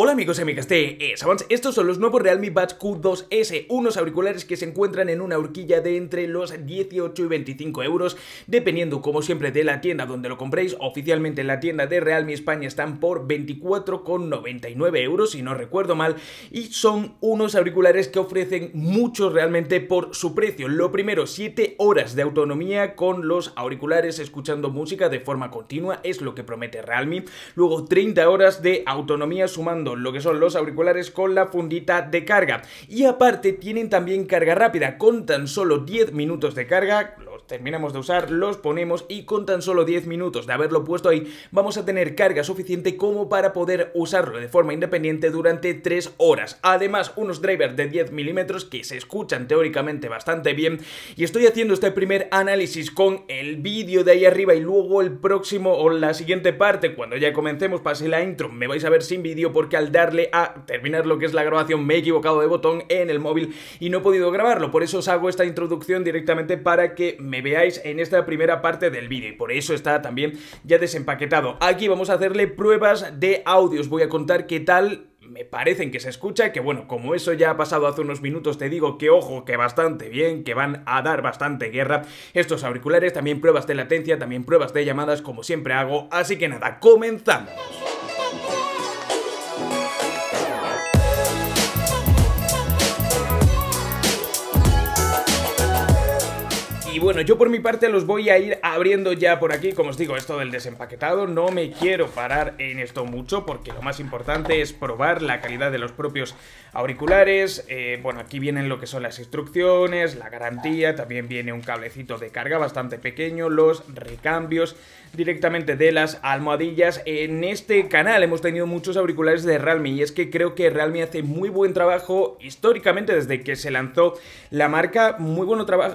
Hola amigos y amigas de eh, Savants, estos son los nuevos Realme Buds Q2S, unos auriculares que se encuentran en una horquilla de entre los 18 y 25 euros, dependiendo como siempre de la tienda donde lo compréis, oficialmente en la tienda de Realme España están por 24,99 euros si no recuerdo mal, y son unos auriculares que ofrecen mucho realmente por su precio, lo primero 7 horas de autonomía con los auriculares escuchando música de forma continua, es lo que promete Realme, luego 30 horas de autonomía sumando lo que son los auriculares con la fundita de carga. Y aparte tienen también carga rápida, con tan solo 10 minutos de carga, terminamos de usar, los ponemos y con tan solo 10 minutos de haberlo puesto ahí vamos a tener carga suficiente como para poder usarlo de forma independiente durante 3 horas. Además, unos drivers de 10 milímetros que se escuchan teóricamente bastante bien y estoy haciendo este primer análisis con el vídeo de ahí arriba y luego el próximo o la siguiente parte, cuando ya comencemos, pase la intro, me vais a ver sin vídeo porque al darle a terminar lo que es la grabación me he equivocado de botón en el móvil y no he podido grabarlo, por eso os hago esta introducción directamente para que me veáis en esta primera parte del vídeo y por eso está también ya desempaquetado. Aquí vamos a hacerle pruebas de audio, os voy a contar qué tal me parecen que se escucha, que bueno, como eso ya ha pasado hace unos minutos, te digo que ojo, que bastante bien, que van a dar bastante guerra estos auriculares, también pruebas de latencia, también pruebas de llamadas, como siempre hago, así que nada, comenzamos. bueno, yo por mi parte los voy a ir abriendo ya por aquí. Como os digo, esto del desempaquetado no me quiero parar en esto mucho porque lo más importante es probar la calidad de los propios auriculares. Eh, bueno, aquí vienen lo que son las instrucciones, la garantía, también viene un cablecito de carga bastante pequeño, los recambios directamente de las almohadillas. En este canal hemos tenido muchos auriculares de Realme y es que creo que Realme hace muy buen trabajo históricamente desde que se lanzó la marca, muy,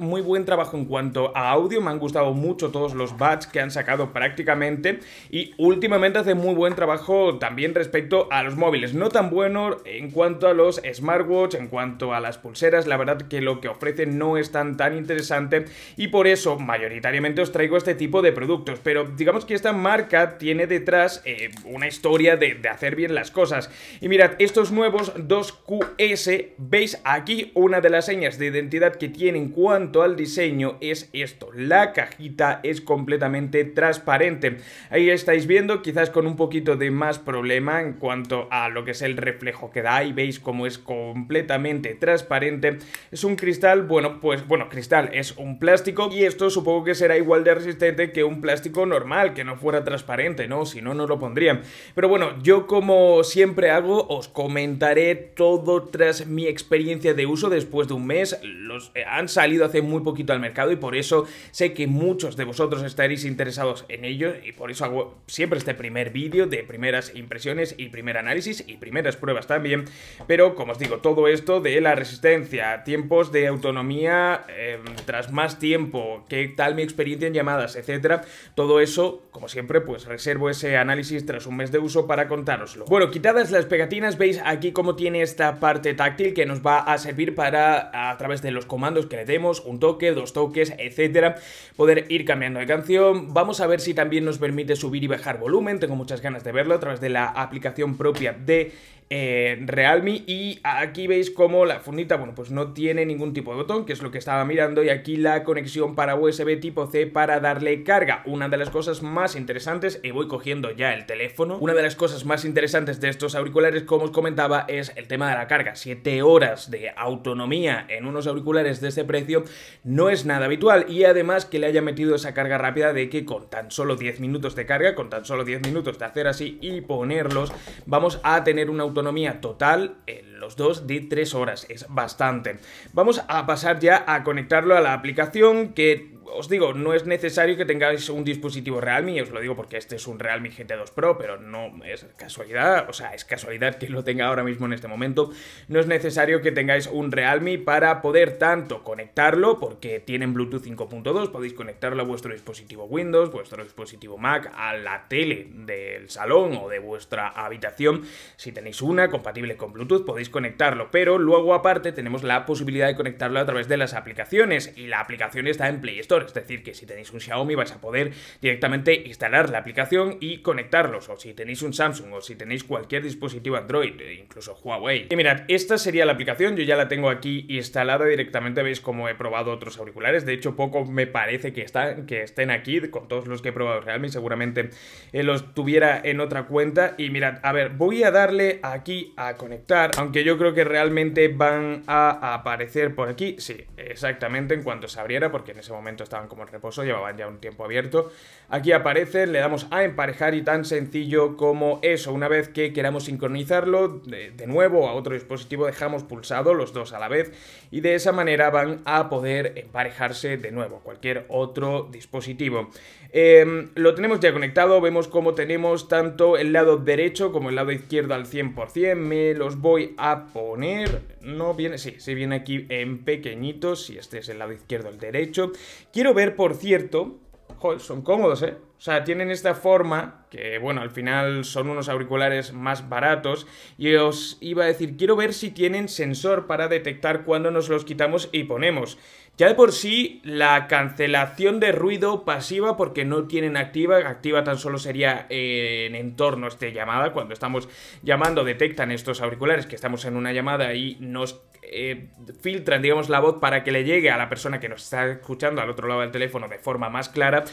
muy buen trabajo en cuanto cuanto a audio, me han gustado mucho todos los bats que han sacado prácticamente y últimamente hace muy buen trabajo también respecto a los móviles, no tan bueno en cuanto a los smartwatch, en cuanto a las pulseras, la verdad que lo que ofrecen no es tan tan interesante y por eso mayoritariamente os traigo este tipo de productos, pero digamos que esta marca tiene detrás eh, una historia de, hacer bien las cosas y mirad, estos nuevos 2QS, veis aquí una de las señas de identidad que tiene en cuanto al diseño es esto. La cajita es completamente transparente. Ahí estáis viendo, quizás con un poquito de más problema en cuanto a lo que es el reflejo que da y veis cómo es completamente transparente. Es un cristal, bueno, pues bueno, cristal es un plástico y esto supongo que será igual de resistente que un plástico normal, que no fuera transparente, ¿no? Si no, no lo pondrían. Pero bueno, yo como siempre hago, os comentaré todo tras mi experiencia de uso después de un mes. Los eh, han salido hace muy poquito al mercado y por eso sé que muchos de vosotros estaréis interesados en ello y por eso hago siempre este primer vídeo de primeras impresiones y primer análisis y primeras pruebas también, pero como os digo, todo esto de la resistencia, tiempos de autonomía em, tras más tiempo, qué tal mi experiencia en llamadas, etcétera, todo eso, como siempre, pues reservo ese análisis tras un mes de uso para contároslo. Bueno, quitadas las pegatinas, veis aquí cómo tiene esta parte táctil que nos va a servir para, a través de los comandos que le demos, un toque, dos toques, etcétera. Poder ir cambiando de canción. Vamos a ver si también nos permite subir y bajar volumen. Tengo muchas ganas de verlo a través de la aplicación propia de eh, Realme y aquí veis como la fundita, bueno, pues no tiene ningún tipo de botón, que es lo que estaba mirando, y aquí la conexión para USB tipo C para darle carga. Una de las cosas más interesantes, y voy cogiendo ya el teléfono, una de las cosas más interesantes de estos auriculares, como os comentaba, es el tema de la carga. 7 horas de autonomía en unos auriculares de este precio no es nada habitual, y además que le haya metido esa carga rápida de que con tan solo 10 minutos de carga, con tan solo 10 minutos de hacer así y ponerlos, vamos a tener una autonomía economía total, en los dos, de tres horas. Es bastante. Vamos a pasar ya a conectarlo a la aplicación que os digo, no es necesario que tengáis un dispositivo Realme, y os lo digo porque este es un Realme GT2 Pro, pero no es casualidad, o sea, es casualidad que lo tenga ahora mismo en este momento. No es necesario que tengáis un Realme para poder tanto conectarlo, porque tienen Bluetooth 5.2, podéis conectarlo a vuestro dispositivo Windows, vuestro dispositivo Mac, a la tele del salón o de vuestra habitación. Si tenéis una compatible con Bluetooth, podéis conectarlo, pero luego aparte tenemos la posibilidad de conectarlo a través de las aplicaciones, y la aplicación está en Play Store es decir, que si tenéis un Xiaomi vais a poder directamente instalar la aplicación y conectarlos. O si tenéis un Samsung o si tenéis cualquier dispositivo Android, eh, incluso Huawei. Y mirad, esta sería la aplicación. Yo ya la tengo aquí instalada directamente. Veis como he probado otros auriculares. De hecho, poco me parece que, están, que estén aquí con todos los que he probado realmente Seguramente eh, los tuviera en otra cuenta. Y mirad, a ver, voy a darle aquí a conectar. Aunque yo creo que realmente van a aparecer por aquí. Sí, exactamente en cuanto se abriera, porque en ese momento estaban como en reposo, llevaban ya un tiempo abierto. Aquí aparecen, le damos a emparejar y tan sencillo como eso. Una vez que queramos sincronizarlo de, nuevo a otro dispositivo, dejamos pulsado los dos a la vez y de esa manera van a poder emparejarse de nuevo cualquier otro dispositivo. Em, lo tenemos ya conectado, vemos cómo tenemos tanto el lado derecho como el lado izquierdo al 100%. Me los voy a poner. No viene, sí, Se viene aquí en pequeñitos. Si este es el lado izquierdo, el derecho. Quiero ver, por cierto, joder, son cómodos, ¿eh? O sea, tienen esta forma, que bueno, al final son unos auriculares más baratos, y os iba a decir, quiero ver si tienen sensor para detectar cuando nos los quitamos y ponemos. Ya de por sí, la cancelación de ruido pasiva, porque no tienen activa, activa tan solo sería en entornos de este llamada, cuando estamos llamando detectan estos auriculares que estamos en una llamada y nos eh, filtran, digamos, la voz para que le llegue a la persona que nos está escuchando al otro lado del teléfono de forma más clara,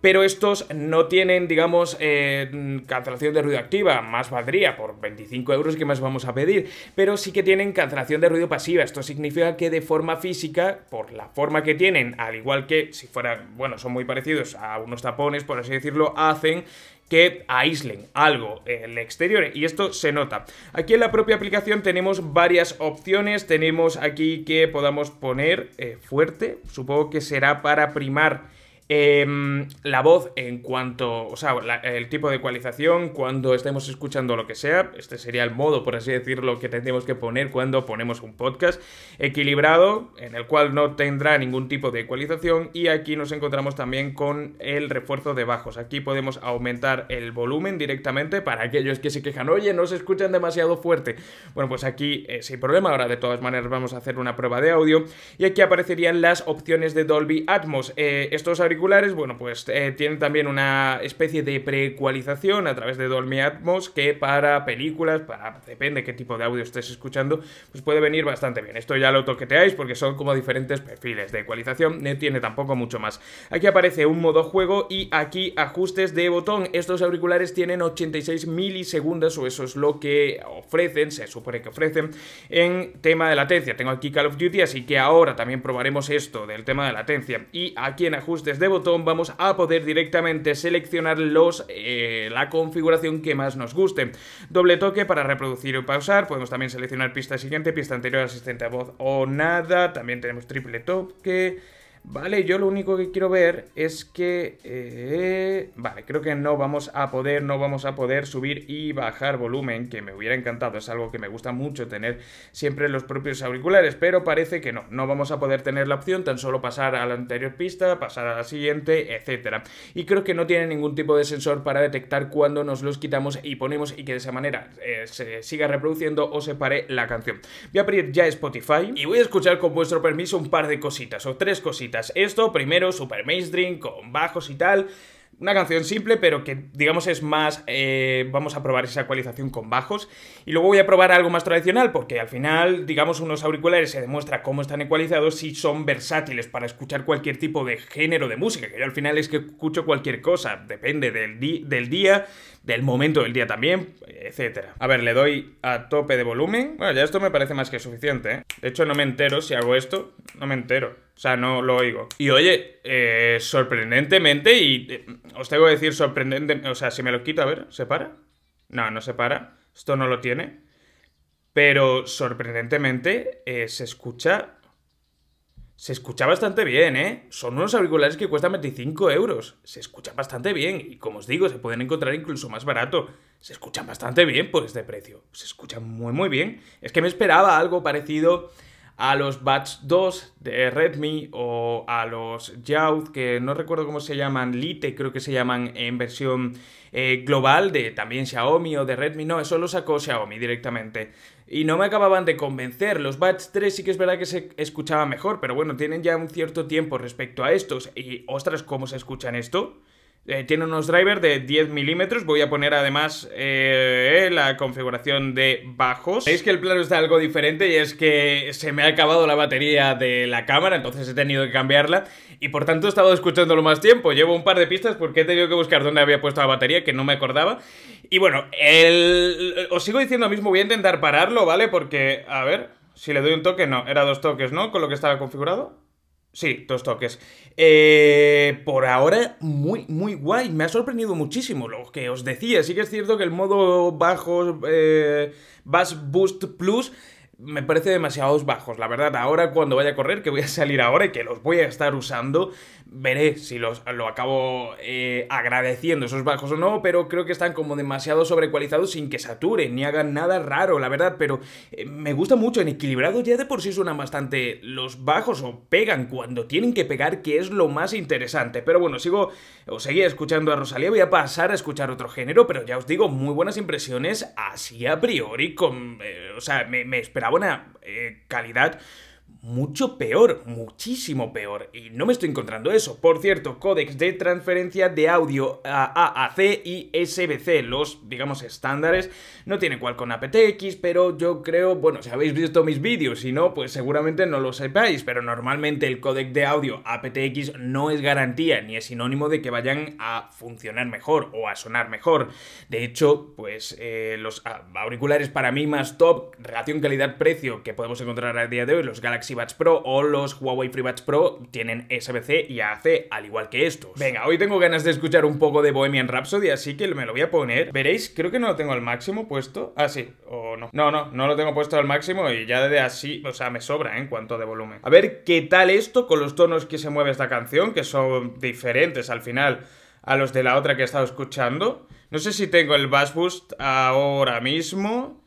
pero estos no tienen, digamos, eh, cancelación de ruido activa, más valdría por 25 euros que más vamos a pedir, pero sí que tienen cancelación de ruido pasiva. Esto significa que de forma física, por la forma que tienen, al igual que si fueran, bueno, son muy parecidos a unos tapones, por así decirlo, hacen que aíslen algo en el exterior y esto se nota. Aquí en la propia aplicación tenemos varias opciones, tenemos aquí que podamos poner eh, fuerte, supongo que será para primar Em, la voz en cuanto, o sea, el tipo de ecualización, cuando estemos escuchando lo que sea, este sería el modo, por así decirlo, que tendríamos que poner cuando ponemos un podcast equilibrado, en el cual no tendrá ningún tipo de ecualización y aquí nos encontramos también con el refuerzo de bajos. Aquí podemos aumentar el volumen directamente para aquellos que se quejan, oye, no se escuchan demasiado fuerte. Bueno, pues aquí eh, sin problema, ahora de todas maneras vamos a hacer una prueba de audio y aquí aparecerían las opciones de Dolby Atmos. Eh, estos auriculares bueno, pues eh, tienen también una especie de preecualización a través de Dolby Atmos que para películas, para depende qué tipo de audio estés escuchando, pues puede venir bastante bien. Esto ya lo toqueteáis porque son como diferentes perfiles de ecualización, no eh, tiene tampoco mucho más. Aquí aparece un modo juego y aquí ajustes de botón. Estos auriculares tienen 86 milisegundos o eso es lo que ofrecen, se supone que ofrecen en tema de latencia. Tengo aquí Call of Duty, así que ahora también probaremos esto del tema de latencia. Y aquí en ajustes de de botón vamos a poder directamente seleccionar los, eh, la configuración que más nos guste. Doble toque para reproducir o pausar, podemos también seleccionar pista siguiente, pista anterior, asistente a voz o nada, también tenemos triple toque... Vale, yo lo único que quiero ver es que... Eh, vale, creo que no vamos a poder, no vamos a poder subir y bajar volumen, que me hubiera encantado, es algo que me gusta mucho tener siempre los propios auriculares, pero parece que no, no vamos a poder tener la opción, tan solo pasar a la anterior pista, pasar a la siguiente, etcétera. Y creo que no tiene ningún tipo de sensor para detectar cuando nos los quitamos y ponemos y que de esa manera eh, se siga reproduciendo o se pare la canción. Voy a abrir ya Spotify y voy a escuchar con vuestro permiso un par de cositas o tres cositas esto primero, Super Mainstream, con bajos y tal. Una canción simple, pero que digamos es más... Eh, vamos a probar esa ecualización con bajos. Y luego voy a probar algo más tradicional, porque al final, digamos, unos auriculares se demuestra cómo están ecualizados si son versátiles para escuchar cualquier tipo de género de música, que yo al final es que escucho cualquier cosa, depende del, día, del momento del día también, etcétera. A ver, le doy a tope de volumen. Bueno, ya esto me parece más que suficiente, ¿eh? De hecho, no me entero si hago esto, no me entero. O sea, no lo oigo. Y oye, eh, sorprendentemente, y eh, os tengo que decir sorprendentemente o sea, si me lo quito, a ver, ¿se para? No, no se para. Esto no lo tiene. Pero sorprendentemente eh, se escucha... Se escucha bastante bien, ¿eh? Son unos auriculares que cuestan 25 euros. Se escucha bastante bien. Y como os digo, se pueden encontrar incluso más barato. Se escuchan bastante bien por este precio. Se escuchan muy, muy bien. Es que me esperaba algo parecido a los Batch 2 de Redmi o a los Youth, que no recuerdo cómo se llaman, Lite creo que se llaman en versión eh, global de también Xiaomi o de Redmi, no, eso lo sacó Xiaomi directamente. Y no me acababan de convencer, los Batch 3 sí que es verdad que se escuchaba mejor, pero bueno, tienen ya un cierto tiempo respecto a estos. Y ostras, ¿cómo se escuchan esto? Eh, tiene unos drivers de 10 milímetros. Voy a poner además eh, la configuración de bajos. Veis que el plano está algo diferente y es que se me ha acabado la batería de la cámara, entonces he tenido que cambiarla. Y por tanto he estado escuchándolo más tiempo. Llevo un par de pistas porque he tenido que buscar dónde había puesto la batería, que no me acordaba. Y bueno, os sigo diciendo mismo, voy a intentar pararlo, ¿vale? Porque, a ver, si le doy un toque, no. Era dos toques, ¿no? Con lo que estaba configurado. Sí, dos toques. Eh, por ahora, muy, muy guay. Me ha sorprendido muchísimo lo que os decía. Sí que es cierto que el modo bajos, eh, Bass Boost Plus, me parece demasiados bajos. La verdad, ahora cuando vaya a correr, que voy a salir ahora y que los voy a estar usando, veré si los, lo acabo eh, agradeciendo esos bajos o no, pero creo que están como demasiado sobrecualizados sin que saturen ni hagan nada raro, la verdad, pero eh, me gusta mucho, en equilibrado ya de por sí suenan bastante los bajos o pegan cuando tienen que pegar, que es lo más interesante, pero bueno, sigo o seguía escuchando a Rosalía, voy a pasar a escuchar otro género, pero ya os digo, muy buenas impresiones así a priori, con, eh, o sea, me, me esperaba una calidad mucho peor, muchísimo peor. Y no me estoy encontrando eso. Por cierto, códex de transferencia de audio AAC y SBC, los, digamos, estándares. No tiene cual con aptX, pero yo creo, bueno, si habéis visto mis vídeos, si no, pues seguramente no lo sepáis, pero normalmente el códex de audio aptX no es garantía ni es sinónimo de que vayan a funcionar mejor o a sonar mejor. De hecho, pues eh, los auriculares para mí más top, relación calidad-precio que podemos encontrar a día de hoy, los Galaxy Batch Pro o los Huawei FreeBuds Pro tienen SBC y AC, al igual que estos. Venga, hoy tengo ganas de escuchar un poco de Bohemian Rhapsody, así que me lo voy a poner. Veréis, creo que no lo tengo al máximo puesto. Ah, sí, o no. No, no, no lo tengo puesto al máximo y ya de así, o sea, me sobra ¿eh? en cuanto de volumen. A ver qué tal esto con los tonos que se mueve esta canción, que son diferentes al final a los de la otra que he estado escuchando. No sé si tengo el bass boost ahora mismo.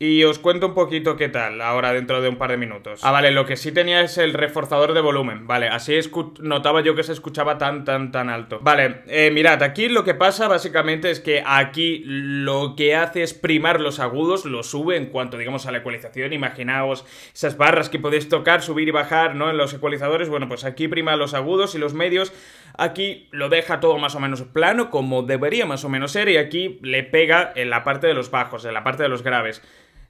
Y os cuento un poquito qué tal ahora dentro de un par de minutos. Ah, vale, lo que sí tenía es el reforzador de volumen. Vale, así notaba yo que se escuchaba tan, tan, tan alto. Vale, eh, mirad, aquí lo que pasa básicamente es que aquí lo que hace es primar los agudos, lo sube en cuanto, digamos, a la ecualización. Imaginaos esas barras que podéis tocar, subir y bajar, ¿no? En los ecualizadores. Bueno, pues aquí prima los agudos y los medios. Aquí lo deja todo más o menos plano, como debería más o menos ser. Y aquí le pega en la parte de los bajos, en la parte de los graves.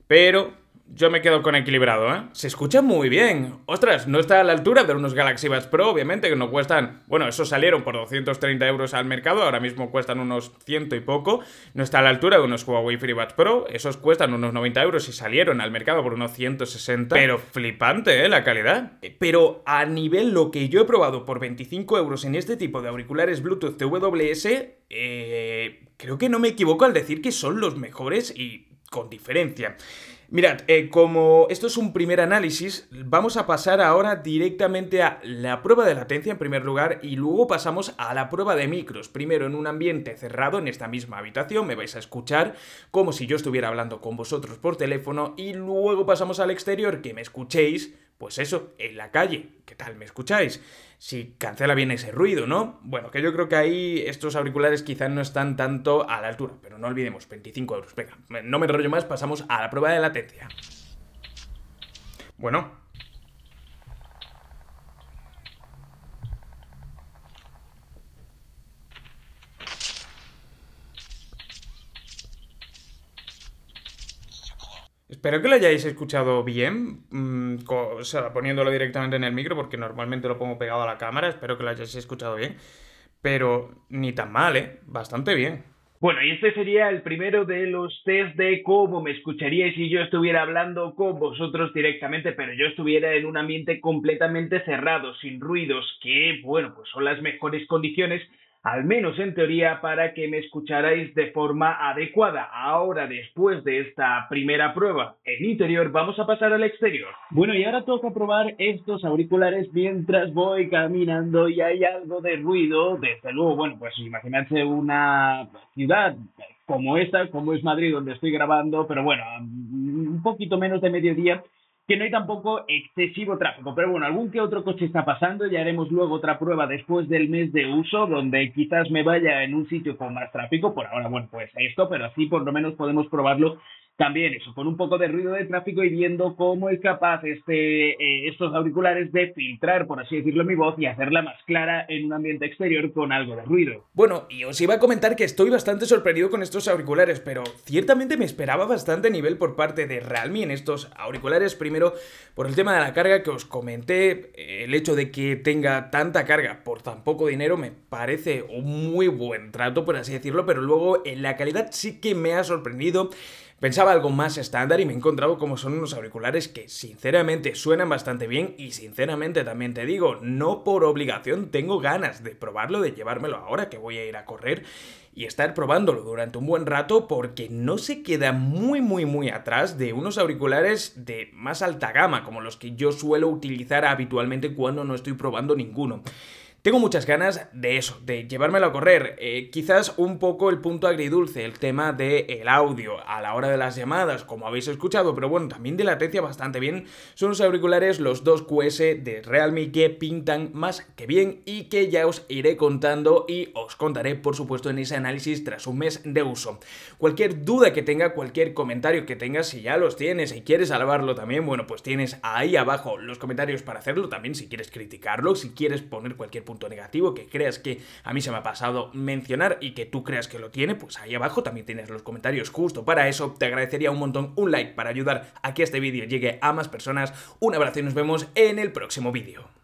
Pero yo me quedo con equilibrado, ¿eh? Se escucha muy bien. Ostras, no está a la altura de unos Galaxy Buds Pro, obviamente, que no cuestan... Bueno, esos salieron por 230 euros al mercado, ahora mismo cuestan unos ciento y poco. No está a la altura de unos Huawei FreeBuds Pro, esos cuestan unos 90 euros y salieron al mercado por unos 160. Pero flipante, ¿eh? La calidad. Pero a nivel lo que yo he probado por 25 euros en este tipo de auriculares Bluetooth TWS, eh, creo que no me equivoco al decir que son los mejores y con diferencia. Mirad, eh, como esto es un primer análisis, vamos a pasar ahora directamente a la prueba de latencia en primer lugar y luego pasamos a la prueba de micros. Primero en un ambiente cerrado, en esta misma habitación, me vais a escuchar como si yo estuviera hablando con vosotros por teléfono y luego pasamos al exterior, que me escuchéis pues eso, en la calle. ¿Qué tal? ¿Me escucháis? Si cancela bien ese ruido, ¿no? Bueno, que yo creo que ahí estos auriculares quizás no están tanto a la altura, pero no olvidemos, 25 euros. Venga, no me rollo más, pasamos a la prueba de latencia. Bueno, Espero que lo hayáis escuchado bien, mm, o sea, poniéndolo directamente en el micro, porque normalmente lo pongo pegado a la cámara, espero que lo hayáis escuchado bien, pero ni tan mal, ¿eh? Bastante bien. Bueno, y este sería el primero de los test de cómo me escucharíais si yo estuviera hablando con vosotros directamente, pero yo estuviera en un ambiente completamente cerrado, sin ruidos, que, bueno, pues son las mejores condiciones al menos en teoría, para que me escucharais de forma adecuada. Ahora, después de esta primera prueba en interior, vamos a pasar al exterior. Bueno, y ahora toca probar estos auriculares mientras voy caminando y hay algo de ruido. Desde luego, bueno, pues imaginadse una ciudad como esta, como es Madrid, donde estoy grabando, pero bueno, mm, un poquito menos de mediodía que no hay tampoco excesivo tráfico. Pero bueno, algún que otro coche está pasando ya haremos luego otra prueba después del mes de uso, donde quizás me vaya en un sitio con más tráfico. Por ahora, bueno, pues esto, pero así por lo menos podemos probarlo también eso, con un poco de ruido de tráfico y viendo cómo es capaz este, eh, estos auriculares de filtrar, por así decirlo, mi voz y hacerla más clara en un ambiente exterior con algo de ruido. Bueno, y os iba a comentar que estoy bastante sorprendido con estos auriculares, pero ciertamente me esperaba bastante nivel por parte de Realme en estos auriculares. Primero, por el tema de la carga que os comenté, el hecho de que tenga tanta carga por tan poco dinero me parece un muy buen trato, por así decirlo, pero luego en la calidad sí que me ha sorprendido. Pensaba algo más estándar y me he encontrado como son unos auriculares que sinceramente suenan bastante bien y sinceramente también te digo, no por obligación tengo ganas de probarlo, de llevármelo ahora que voy a ir a correr y estar probándolo durante un buen rato porque no se queda muy muy muy atrás de unos auriculares de más alta gama como los que yo suelo utilizar habitualmente cuando no estoy probando ninguno. Tengo muchas ganas de eso, de llevármelo a correr. Eh, quizás un poco el punto agridulce, el tema del audio a la hora de las llamadas, como habéis escuchado, pero bueno, también de latencia bastante bien. Son los auriculares, los dos QS de Realme, que pintan más que bien y que ya os iré contando y os contaré, por supuesto, en ese análisis tras un mes de uso. Cualquier duda que tenga, cualquier comentario que tengas, si ya los tienes y quieres salvarlo también, bueno, pues tienes ahí abajo los comentarios para hacerlo, también si quieres criticarlo, si quieres poner cualquier punto negativo que creas que a mí se me ha pasado mencionar y que tú creas que lo tiene, pues ahí abajo también tienes los comentarios justo para eso. Te agradecería un montón un like para ayudar a que este vídeo llegue a más personas. Un abrazo y nos vemos en el próximo vídeo.